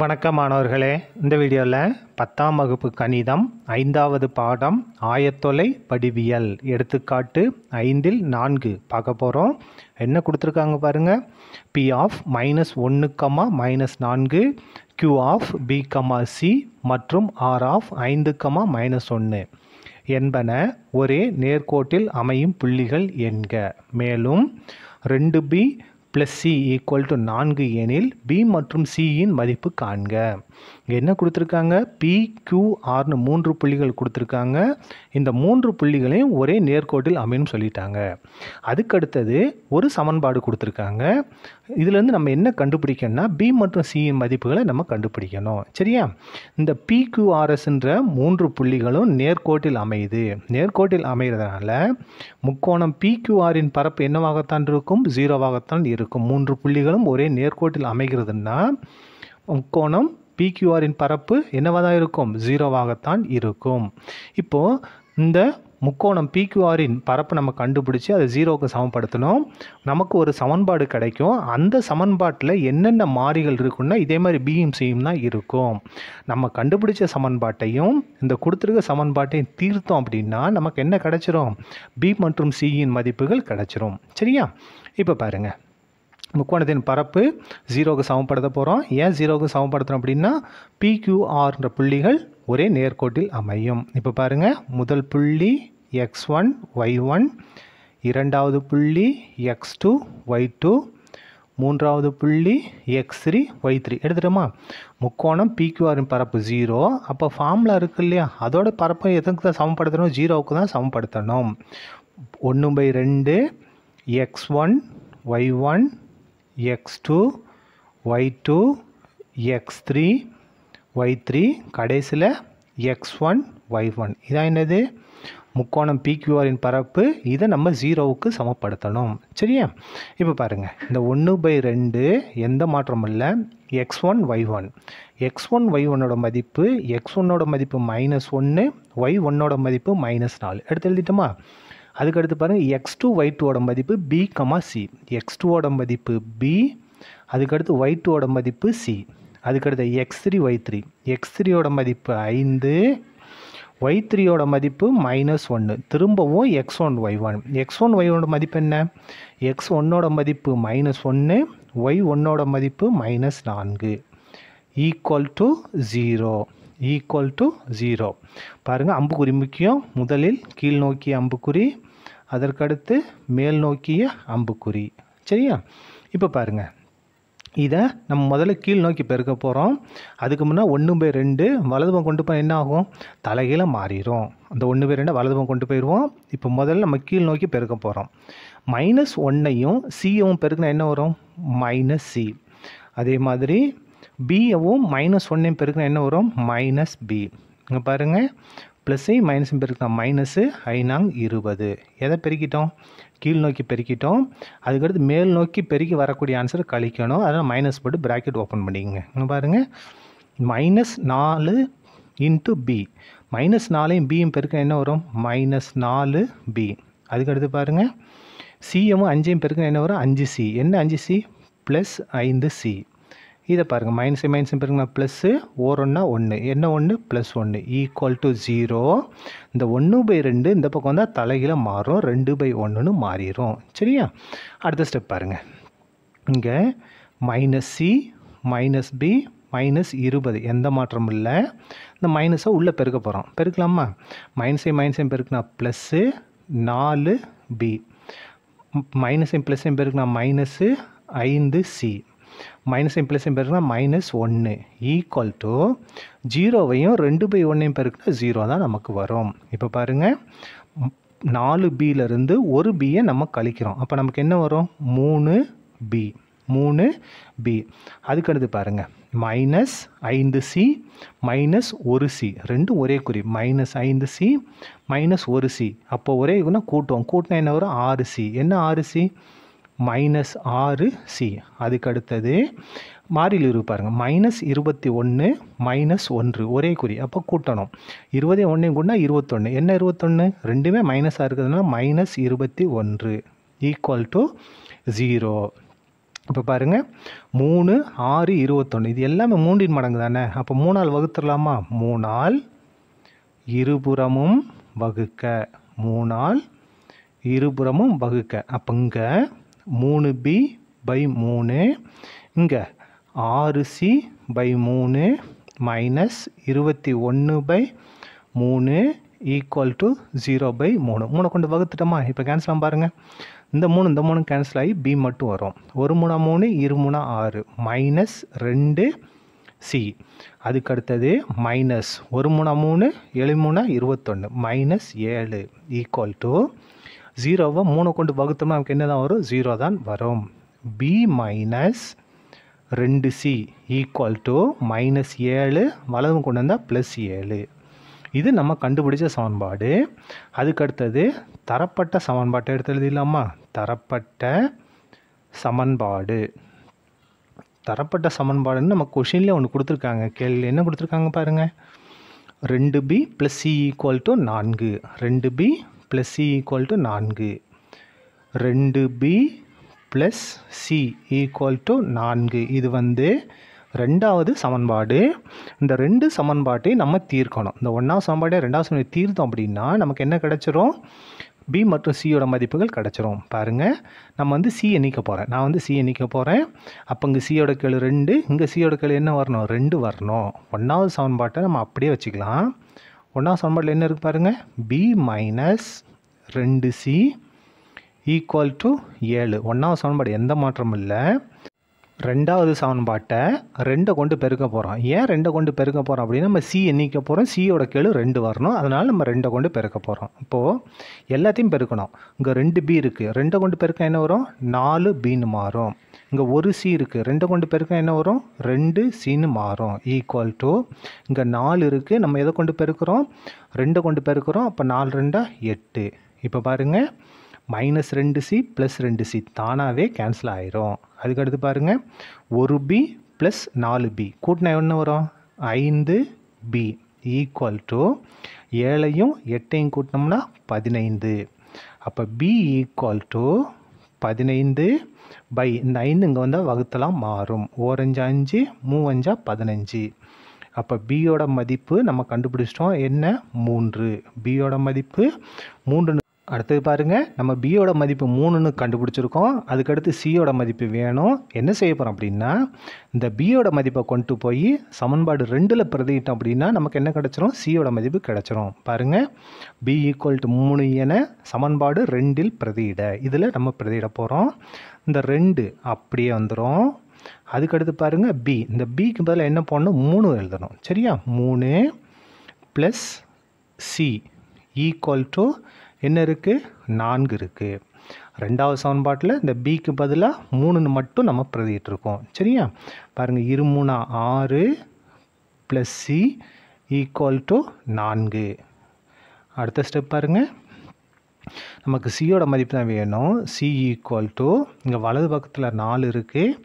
வணக்கம் மாணவர்களே இந்த வீடியோவில் பத்தாம் வகுப்பு கணிதம் ஐந்தாவது பாடம் ஆயத்தொலை படிவியல் எடுத்துக்காட்டு ஐந்தில் நான்கு பார்க்க போகிறோம் என்ன கொடுத்துருக்காங்க பாருங்கள் பி ஆஃப் மைனஸ் ஒன்று கம்மா மைனஸ் நான்கு Q of B comma C மற்றும் ஆர் ஆஃப் ஐந்து கம்மா மைனஸ் ஒன்று என்பன ஒரே நேர்கோட்டில் அமையும் புள்ளிகள் என்க மேலும் ரெண்டு B plus C equal to நான்கு எனில் பி மற்றும் சியின் மதிப்பு காண்க இங்கே என்ன கொடுத்துருக்காங்க பி ஆர்னு மூன்று புள்ளிகள் கொடுத்துருக்காங்க இந்த மூன்று புள்ளிகளையும் ஒரே நேர்கோட்டில் அமையும் சொல்லிட்டாங்க அதுக்கடுத்தது ஒரு சமன்பாடு கொடுத்துருக்காங்க இதுலேருந்து நம்ம என்ன கண்டுபிடிக்கணும்னா பி மற்றும் சியின் மதிப்புகளை நம்ம கண்டுபிடிக்கணும் சரியா இந்த பிக்யூஆர்எஸ்ன்ற மூன்று புள்ளிகளும் நேர்கோட்டில் அமையுது நேர்கோட்டில் அமைகிறதுனால முக்கோணம் பிக்யூஆரின் பரப்பு என்னவாகத்தான் இருக்கும் ஜீரோவாகத்தான் இருக்கும் இருக்கும் மூன்று புள்ளிகளும் ஒரே நேர்கோட்டில் அமைகிறதுன்னா முக்கோணம் பிக்யூஆரின் பரப்பு என்னவாக தான் இருக்கும் ஜீரோவாகத்தான் இருக்கும் இப்போது இந்த முக்கோணம் பிக்யூஆரின் பரப்பு நம்ம கண்டுபிடிச்சி அதை ஜீரோவுக்கு சமப்படுத்தணும் நமக்கு ஒரு சமன்பாடு கிடைக்கும் அந்த சமன்பாட்டில் என்னென்ன மாறிகள் இருக்குன்னா இதே மாதிரி பியும் சியும் தான் இருக்கும் நம்ம கண்டுபிடிச்ச சமன்பாட்டையும் இந்த கொடுத்துருக்க சமன்பாட்டையும் தீர்த்தோம் அப்படின்னா நமக்கு என்ன கிடச்சிரும் பி மற்றும் சியின் மதிப்புகள் கிடைச்சிரும் சரியா இப்போ பாருங்கள் முக்கோணத்தின் பரப்பு ஜீரோவுக்கு சமப்படுத்த போகிறோம் ஏன் ஜீரோவுக்கு சமப்படுத்துகிறோம் அப்படின்னா பிக்யூஆர்ன்ற புள்ளிகள் ஒரே நேர்கோட்டில் அமையும் இப்போ பாருங்கள் முதல் புள்ளி எக்ஸ் ஒன் ஒய் ஒன் இரண்டாவது புள்ளி எக்ஸ் டூ ஒய் டூ மூன்றாவது புள்ளி எக்ஸ் த்ரீ ஒய் த்ரீ எடுத்துட்டோமா முக்கோணம் பிக்யூஆரின் பரப்பு ஜீரோ அப்போ ஃபார்மில் இருக்குது இல்லையா அதோட பரப்பை எதுக்கு தான் சமப்படுத்தணும் ஜீரோவுக்கு தான் சமப்படுத்தணும் ஒன்று பை ரெண்டு X one Y one x2 y2 x3 y3 கடைசியில் x1 y1 இதான் என்னது முக்கோணம் பிக்யூஆரின் பரப்பு இதை நம்ம ஜீரோவுக்கு சமப்படுத்தணும் சரியா இப்போ பாருங்கள் இந்த ஒன்று பை ரெண்டு எந்த மாற்றமும் இல்லை X one Y one X one Y ஒன்னோட மதிப்பு எக்ஸ் ஒன்னோட மதிப்பு மைனஸ் ஒன்று ஒய் ஒன்னோட மதிப்பு மைனஸ் நாலு எடுத்து எழுதிட்டோமா அதுக்கடுத்து பாருங்கள் எக்ஸ் டூ ஒய் டூவோட மதிப்பு பி கமா சி எக்ஸ் டூவோட மதிப்பு பி அதுக்கடுத்து ஒய் டூவோட மதிப்பு சி அதுக்கடுத்து X three Y three X த்ரீயோட மதிப்பு ஐந்து ஒய் த்ரீயோட மதிப்பு மைனஸ் ஒன்று திரும்பவும் X one Y one X one Y ஒன்னோட மதிப்பு என்ன எக்ஸ் ஒன்னோட மதிப்பு மைனஸ் ஒன்று ஒய் ஒன்னோட மதிப்பு மைனஸ் நான்கு equal to zero equal to zero பாருங்கள் அம்புக்குறி முக்கியம் முதலில் கீழ் நோக்கிய அம்புக்குறி அதற்கடுத்து மேல் நோக்கிய அம்புக்குறி சரியா இப்போ பாருங்கள் இதை நம்ம முதல்ல கீழ் நோக்கி பெருக்க போகிறோம் அதுக்கு முன்னே ஒன்று பை ரெண்டு வலதுபம் கொண்டு போய் என்ன ஆகும் தலைகீழ மாறிடும் அந்த ஒன்று பை ரெண்டை வலதுபம் கொண்டு போயிடுவோம் இப்போ முதல்ல நம்ம கீழ் நோக்கி பெருக்க போகிறோம் மைனஸ் ஒன்னையும் சியும் பெருக்கினா என்ன வரும் மைனஸ் சி அதே மாதிரி பிஏவும் மைனஸ் ஒன்னையும் பெருக்கணும் என்ன வரும் மைனஸ் பி இங்கே பாருங்கள் ப்ளஸ்ஸை மைனஸும் பெருக்கலாம் மைனஸு ஐநாங் இருபது எதை பெருக்கிட்டோம் கீழ் நோக்கி பெருக்கிட்டோம் அதுக்கடுத்து மேல் நோக்கி பெருக்கி வரக்கூடிய ஆன்சர் கழிக்கணும் அதனால் மைனஸ் போட்டு ப்ராக்கெட் ஓப்பன் பண்ணிக்கங்க இங்கே பாருங்கள் மைனஸ் நாலு இன்ட்டு பி மைனஸ் நாலையும் பியும் பெருக்க என்ன வரும் மைனஸ் நாலு பி அதுக்கடுத்து பாருங்கள் சிஎம்மும் அஞ்சையும் பெருக்க என்ன வரும் அஞ்சு சி என்ன அஞ்சு சி ப்ளஸ் ஐந்து சி இதை பாருங்கள் மைனஸு மைனஸு பாருங்கன்னா ப்ளஸ்ஸு ஓரொன்னா ஒன்று என்ன ஒன்று ப்ளஸ் ஒன்று ஈக்குவல் டு ஜீரோ இந்த ஒன்று பை ரெண்டு இந்த பக்கம் வந்தால் தலைகீழ மாறும் ரெண்டு பை ஒன்றுன்னு மாறிடும் சரியா அடுத்த ஸ்டெப் பாருங்கள் இங்கே minus C minus B minus இருபது எந்த மாற்றமும் இல்லை இந்த மைனஸை உள்ளே பெருக்க போகிறோம் பெருக்கலாமா மைனஸையும் மைனஸையும் பெருக்குனா ப்ளஸ்ஸு நாலு பி மைனஸையும் ப்ளஸ்ஸையும் பெருக்குனா மைனஸு ஐந்து சி மைனஸ் ப்ளஸையும் பெருக்குனா மைனஸ் ஒன்று ஈக்குவல் டு ஜீரோவையும் ரெண்டு பை ஒன்றையும் பெருக்குனா ஜீரோ தான் நமக்கு வரும் இப்போ பாருங்கள் நாலு பியிலேருந்து ஒரு பியை நம்ம கழிக்கிறோம் அப்போ நமக்கு என்ன வரும் மூணு பி மூணு பி அதுக்கடுத்து பாருங்கள் மைனஸ் ஐந்து சி மைனஸ் ஒரு சி ரெண்டும் ஒரே குறி மைனஸ் ஐந்து சி மைனஸ் ஒரு சி அப்போ ஒரே இதுனா கூட்டுவோம் கூட்டினா என்ன வரும் ஆறு சி என்ன ஆறு சி மைனஸ் ஆறு சி அதுக்கு அடுத்தது மாறில் இரு பாருங்கள் மைனஸ் இருபத்தி ஒன்று மைனஸ் ஒன்று ஒரே குறி அப்போ கூட்டணும் இருபதே ஒன்றையும் கூட்டினா இருபத்தொன்று என்ன இருபத்தொன்று ரெண்டுமே மைனஸாக இருக்கிறதுனால மைனஸ் இருபத்தி ஒன்று ஈக்குவல் டு ஜீரோ இப்போ பாருங்கள் மூணு ஆறு இருபத்தொன்று இது எல்லாமே மூன்றின் மடங்கு தானே அப்போ மூணால் வகுத்துடலாமா மூணால் இருபுறமும் வகுக்க மூணால் இருபுறமும் வகுக்க அப்போ இங்கே மூணு பி பை மூணு இங்கே ஆறு சி பை மூணு மைனஸ் இருபத்தி ஒன்று பை மூணு ஈக்குவல் டு ஜீரோ பை மூணு மூணை கொண்டு வகுத்துட்டோமா இப்போ கேன்சலாம் பாருங்கள் இந்த மூணு இந்த மூணு கேன்சல் ஆகி பி மட்டும் வரும் ஒரு மூணா மூணு இரு மூணா ஆறு மைனஸ் ரெண்டு சி அதுக்கு அடுத்தது மைனஸ் ஒரு மூணா மூணு ஏழு மூணா இருபத்தொன்று மைனஸ் ஏழு ஈக்குவல் டு ஜீரோவை மூணு கொண்டு வகுத்தோம்னா நமக்கு என்ன தான் வரும் ஜீரோ தான் வரும் பி மைனஸ் ரெண்டு சி ஈக்குவல் டு மைனஸ் ஏழு வலது கொண்டு வந்தால் ப்ளஸ் ஏழு இது நம்ம கண்டுபிடிச்ச சமன்பாடு அதுக்கடுத்தது தரப்பட்ட சமன்பாட்டை எடுத்து எழுதிடலாமா தரப்பட்ட சமன்பாடு தரப்பட்ட சமன்பாடுன்னு நம்ம கொஷினில் ஒன்று கொடுத்துருக்காங்க கேள்வி என்ன கொடுத்துருக்காங்க பாருங்கள் ரெண்டு B plus C equal to நான்கு ரெண்டு B plus C equal to நான்கு ரெண்டு B plus C equal to நான்கு இது வந்து ரெண்டாவது சமன்பாடு இந்த ரெண்டு சமன்பாட்டை நம்ம தீர்க்கணும் இந்த ஒன்றாவது சமன்பாட்டை ரெண்டாவது சமன்பாடு தீர்த்தோம் அப்படின்னா நமக்கு என்ன கிடச்சிரும் பி மற்றும் சியோட மதிப்புகள் கிடச்சிரும் பாருங்கள் நம்ம வந்து சி எண்ணிக்க போகிறேன் நான் வந்து சி எண்ணிக்க போகிறேன் அப்போ இங்கே சியோட கேள்வி ரெண்டு இங்கே சியோட கேள்வி என்ன வரணும் ரெண்டு வரணும் ஒன்றாவது சமன்பாட்டை நம்ம அப்படியே வச்சுக்கலாம் ஒன்றாம் சமன்பாட்டில் என்ன இருக்குது பாருங்கள் பி மைனஸ் ரெண்டு சி ஈக்குவல் டு ஏழு ஒன்றாவது சமன்பாடு எந்த மாற்றமும் இல்லை ரெண்டாவது சமன்பாட்டை ரெண்டை கொண்டு பெருக்க போகிறோம் ஏன் ரெண்டை கொண்டு பெருக்க போகிறோம் அப்படின்னா நம்ம சி எண்ணிக்க போகிறோம் சியோட கீழே ரெண்டு வரணும் அதனால் நம்ம ரெண்டை கொண்டு பெருக்க போகிறோம் இப்போது எல்லாத்தையும் பெருக்கணும் இங்கே ரெண்டு பி இருக்குது ரெண்டை கொண்டு பெருக்க என்ன வரும் நாலு பின்னு மாறும் இங்கே ஒரு சி இருக்குது ரெண்டை கொண்டு பெருக்கம் என்ன வரும் ரெண்டு சின்னு மாறும் ஈக்குவல் டு இங்கே நாலு இருக்குது நம்ம எதை கொண்டு பெருக்கிறோம் ரெண்டை கொண்டு பெருக்கிறோம் அப்போ நாலு ரெண்டா எட்டு இப்போ பாருங்கள் மைனஸ் ரெண்டு சி ப்ளஸ் ரெண்டு சி தானாகவே கேன்சல் ஆயிரும் அதுக்கடுத்து பாருங்கள் ஒரு பி ப்ளஸ் நாலு பி கூட்டினா என்ன வரும் ஐந்து பி ஈக்குவல் டு ஏழையும் எட்டையும் கூட்டினோம்னா பதினைந்து அப்போ பி ஈக்குவல் டு பதினைந்து பை இந்த ஐந்து இங்கே வந்தால் வகுத்தலாம் மாறும் ஓரஞ்சு அஞ்சு மூவஞ்சா பதினஞ்சு அப்போ பியோட மதிப்பு நம்ம கண்டுபிடிச்சிட்டோம் என்ன மூன்று பியோட மதிப்பு மூன்று அடுத்தது பாருங்கள் நம்ம பியோட மதிப்பு மூணுன்னு கண்டுபிடிச்சிருக்கோம் அதுக்கடுத்து சியோட மதிப்பு வேணும் என்ன செய்ய போகிறோம் அப்படின்னா இந்த பியோட மதிப்பை கொண்டு போய் சமன்பாடு ரெண்டில் பிரதிட்டோம் அப்படின்னா நமக்கு என்ன கிடச்சிரும் சியோட மதிப்பு கிடச்சிரும் பாருங்கள் பி ஈக்குவல் டு மூணு என சமன்பாடு ரெண்டில் பிரதிட இதில் நம்ம பிரதிட போகிறோம் இந்த ரெண்டு அப்படியே வந்துடும் அதுக்கடுத்து பாருங்கள் பி இந்த பிக்கு பதில் என்ன போடணும் மூணு எழுதணும் சரியா மூணு ப்ளஸ் சி ஈக்குவல் டு என்ன இருக்குது நான்கு இருக்குது ரெண்டாவது சமன்பாட்டில் இந்த பிக்கு பதிலாக மூணுன்னு மட்டும் நம்ம பிரதிட்டுருக்கோம் சரியா பாருங்கள் இரு மூணா ஆறு ப்ளஸ் சி ஈக்குவல் டு நான்கு அடுத்த ஸ்டெப் பாருங்கள் நமக்கு சியோட மதிப்பு தான் வேணும் சி ஈக்குவல் டு இங்கே வலது பக்கத்தில் நாலு இருக்குது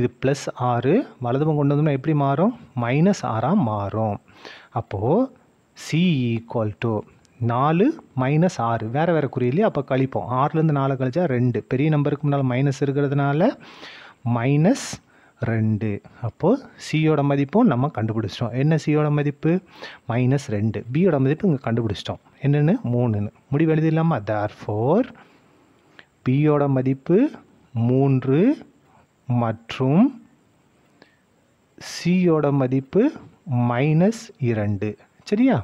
இது ப்ளஸ் ஆறு வலது பக்கம் கொண்டு வந்தோம்னா எப்படி மாறும் மைனஸ் ஆறாக மாறும் அப்போது சி ஈக்குவல் டு நாலு மைனஸ் ஆறு வேறு வேறு குறியிலேயே அப்போ கழிப்போம் ஆறுலேருந்து நாலு கழிச்சா ரெண்டு பெரிய நம்பருக்கு முன்னால் மைனஸ் இருக்கிறதுனால மைனஸ் ரெண்டு அப்போது சியோட மதிப்பும் நம்ம கண்டுபிடிச்சிட்டோம் என்ன சியோட மதிப்பு மைனஸ் ரெண்டு பியோட மதிப்பு இங்கே கண்டுபிடிச்சிட்டோம் என்னென்னு மூணுன்னு முடிவு எழுதி இல்லாமல் தார் ஃபோர் பியோட மதிப்பு மூன்று மற்றும் சியோட மதிப்பு மைனஸ் இரண்டு சரியா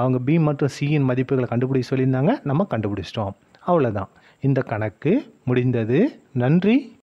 அவங்க பி மற்றும் சியின் மதிப்புகளை கண்டுபிடிச்சி சொல்லியிருந்தாங்க நம்ம கண்டுபிடிச்சிட்டோம் அவ்வளோதான் இந்த கணக்கு முடிந்தது நன்றி